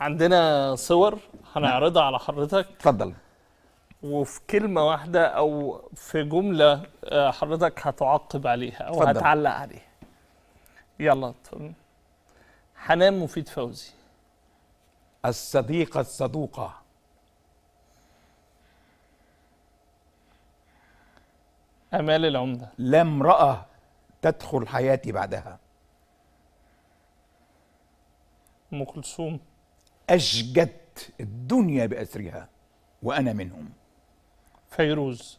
عندنا صور هنعرضها على حضرتك اتفضل وفي كلمة واحدة أو في جملة آه، حضرتك هتعقب عليها أو فضل. هتعلق عليها يلا حنان مفيد فوزي الصديقة الصدوقة أمال العمدة لا امرأة تدخل حياتي بعدها أم كلثوم أشجت الدنيا بأسرها وأنا منهم فيروز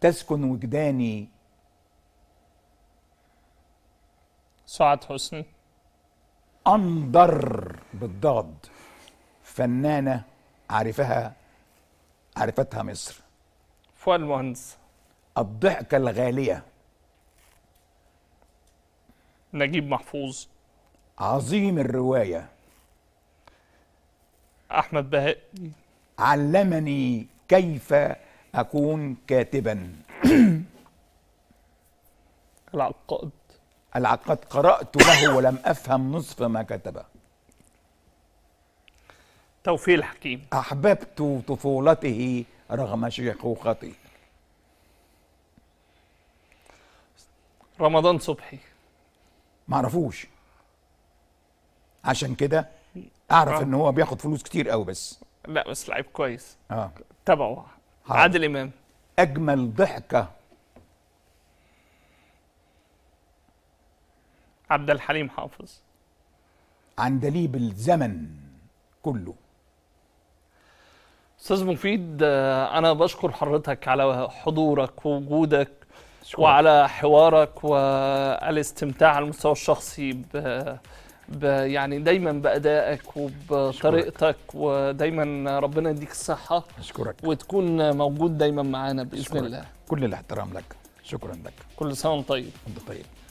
تسكن وجداني سعاد حسني أنضر بالضاد فنانة عرفها عرفتها مصر فؤاد المهندس الضحكة الغالية نجيب محفوظ عظيم الرواية أحمد بهاء علمني كيف أكون كاتبا العقاد العقاد قرأت له ولم أفهم نصف ما كتبه توفيق الحكيم أحببت طفولته رغم شيخوخته رمضان صبحي معرفوش عشان كده اعرف ان هو بياخد فلوس كتير قوي بس لا بس لعيب كويس اه تبعه عادل امام اجمل ضحكه عبد الحليم حافظ عندليب الزمن كله استاذ مفيد آه، انا بشكر حضرتك على حضورك ووجودك شكرا. وعلى حوارك والاستمتاع على المستوى الشخصي ب يعني دايما بادائك وبطريقتك ودايما ربنا يديك الصحه اشكرك وتكون موجود دايما معانا باذن الله كل الاحترام لك شكرا لك كل سنه وانت طيب انت طيب